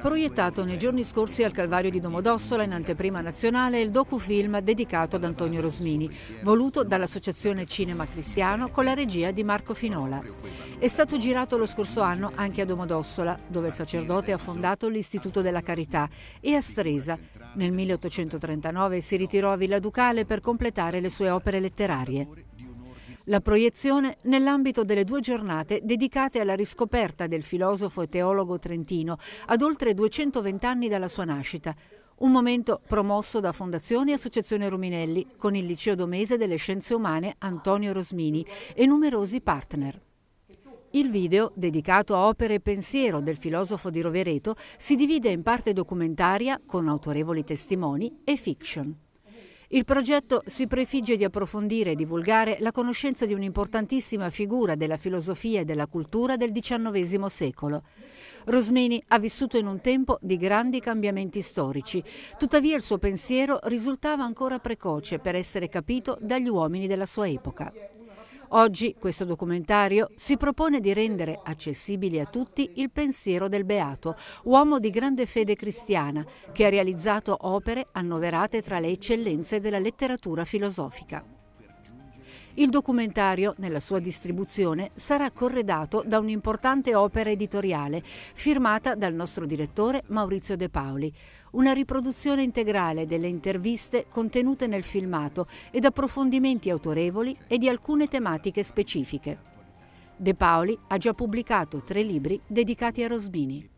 Proiettato nei giorni scorsi al Calvario di Domodossola in anteprima nazionale il docufilm dedicato ad Antonio Rosmini, voluto dall'Associazione Cinema Cristiano con la regia di Marco Finola. È stato girato lo scorso anno anche a Domodossola, dove il sacerdote ha fondato l'Istituto della Carità, e a Stresa. Nel 1839 si ritirò a Villa Ducale per completare le sue opere letterarie. La proiezione nell'ambito delle due giornate dedicate alla riscoperta del filosofo e teologo trentino ad oltre 220 anni dalla sua nascita. Un momento promosso da Fondazione e Associazione Ruminelli con il Liceo Domese delle Scienze Umane Antonio Rosmini e numerosi partner. Il video, dedicato a opere e pensiero del filosofo di Rovereto, si divide in parte documentaria, con autorevoli testimoni, e fiction. Il progetto si prefigge di approfondire e divulgare la conoscenza di un'importantissima figura della filosofia e della cultura del XIX secolo. Rosmini ha vissuto in un tempo di grandi cambiamenti storici, tuttavia il suo pensiero risultava ancora precoce per essere capito dagli uomini della sua epoca. Oggi questo documentario si propone di rendere accessibile a tutti il pensiero del Beato, uomo di grande fede cristiana, che ha realizzato opere annoverate tra le eccellenze della letteratura filosofica. Il documentario, nella sua distribuzione, sarà corredato da un'importante opera editoriale firmata dal nostro direttore Maurizio De Paoli. Una riproduzione integrale delle interviste contenute nel filmato ed approfondimenti autorevoli e di alcune tematiche specifiche. De Paoli ha già pubblicato tre libri dedicati a Rosbini.